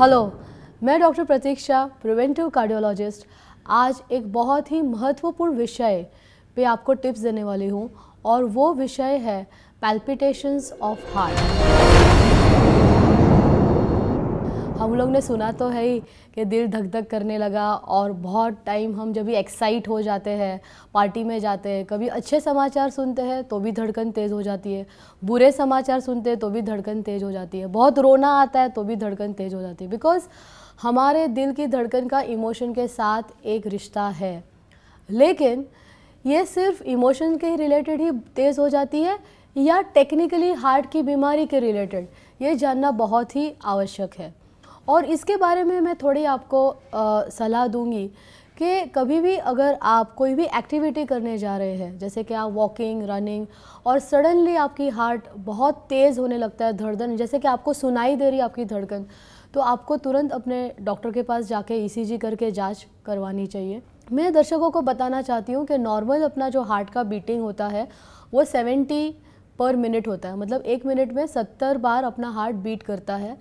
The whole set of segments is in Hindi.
हेलो मैं डॉक्टर प्रतीक्षा प्रिवेंटिव कार्डियोलॉजिस्ट आज एक बहुत ही महत्वपूर्ण विषय पे आपको टिप्स देने वाली हूँ और वो विषय है पैल्पिटेशंस ऑफ हार्ट हम लोग ने सुना तो है ही कि दिल धक धक करने लगा और बहुत टाइम हम जब भी एक्साइट हो जाते हैं पार्टी में जाते हैं कभी अच्छे समाचार सुनते हैं तो भी धड़कन तेज़ हो जाती है बुरे समाचार सुनते हैं तो भी धड़कन तेज़ हो जाती है बहुत रोना आता है तो भी धड़कन तेज़ हो जाती है बिकॉज़ हमारे दिल की धड़कन का इमोशन के साथ एक रिश्ता है लेकिन ये सिर्फ इमोशन के रिलेटेड ही तेज़ हो जाती है या टेक्निकली हार्ट की बीमारी के रिलेटेड ये जानना बहुत ही आवश्यक है और इसके बारे में मैं थोड़ी आपको सलाह दूंगी कि कभी भी अगर आप कोई भी एक्टिविटी करने जा रहे हैं जैसे कि आप वॉकिंग रनिंग और सडनली आपकी हार्ट बहुत तेज़ होने लगता है धड़धन जैसे कि आपको सुनाई दे रही है आपकी धड़कन तो आपको तुरंत अपने डॉक्टर के पास जाके ईसीजी e करके जांच करवानी चाहिए मैं दर्शकों को बताना चाहती हूँ कि नॉर्मल अपना जो हार्ट का बीटिंग होता है वो सेवेंटी पर मिनट होता है मतलब एक मिनट में सत्तर बार अपना हार्ट बीट करता है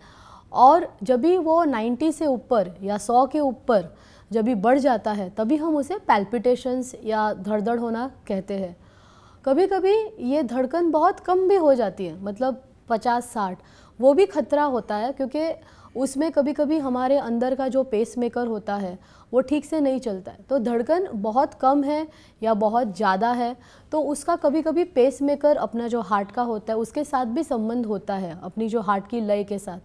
और जब भी वो 90 से ऊपर या 100 के ऊपर जब भी बढ़ जाता है तभी हम उसे पैल्पिटेशंस या धड़धड़ होना कहते हैं कभी कभी ये धड़कन बहुत कम भी हो जाती है मतलब 50-60 वो भी खतरा होता है क्योंकि उसमें कभी कभी हमारे अंदर का जो पेस मेकर होता है वो ठीक से नहीं चलता है तो धड़कन बहुत कम है या बहुत ज़्यादा है तो उसका कभी कभी पेस मेकर अपना जो हार्ट का होता है उसके साथ भी संबंध होता है अपनी जो हार्ट की लय के साथ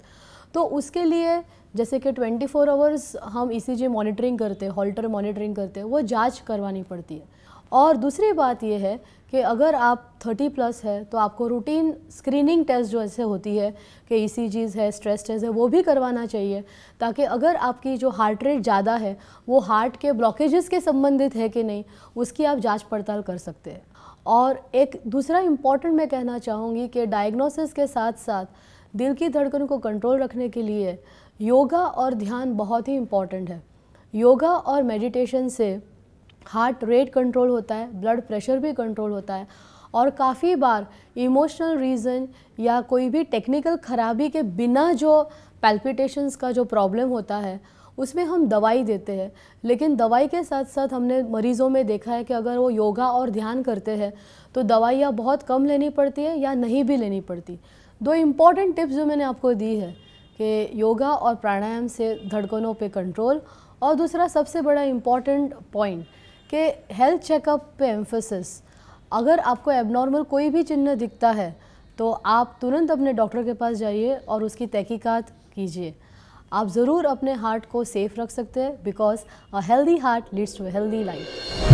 तो उसके लिए जैसे कि 24 फोर आवर्स हम ई e मॉनिटरिंग करते हैं हॉल्टर मॉनिटरिंग करते हैं वो जाँच करवानी पड़ती है और दूसरी बात यह है कि अगर आप 30 प्लस है तो आपको रूटीन स्क्रीनिंग टेस्ट जो ऐसे होती है कि ई है स्ट्रेस टेस्ट है वो भी करवाना चाहिए ताकि अगर आपकी जो हार्ट रेट ज़्यादा है वो हार्ट के ब्लॉकेजेस के संबंधित है कि नहीं उसकी आप जाँच पड़ताल कर सकते हैं और एक दूसरा इम्पॉर्टेंट मैं कहना चाहूँगी कि डायग्नोसिस के साथ साथ दिल की धड़कन को कंट्रोल रखने के लिए योगा और ध्यान बहुत ही इम्पॉर्टेंट है योगा और मेडिटेशन से हार्ट रेट कंट्रोल होता है ब्लड प्रेशर भी कंट्रोल होता है और काफ़ी बार इमोशनल रीज़न या कोई भी टेक्निकल खराबी के बिना जो पैल्पिटेशंस का जो प्रॉब्लम होता है उसमें हम दवाई देते हैं लेकिन दवाई के साथ साथ हमने मरीज़ों में देखा है कि अगर वो योगा और ध्यान करते हैं तो दवाइयाँ बहुत कम लेनी पड़ती है या नहीं भी लेनी पड़ती दो इम्पॉर्टेंट टिप्स जो मैंने आपको दी है कि योगा और प्राणायाम से धड़कनों पे कंट्रोल और दूसरा सबसे बड़ा इम्पॉर्टेंट पॉइंट कि हेल्थ चेकअप पे एम्फोसिस अगर आपको एबनॉर्मल कोई भी चिन्ह दिखता है तो आप तुरंत अपने डॉक्टर के पास जाइए और उसकी तहकीकात कीजिए आप ज़रूर अपने हार्ट को सेफ़ रख सकते हैं because a healthy heart leads to healthy life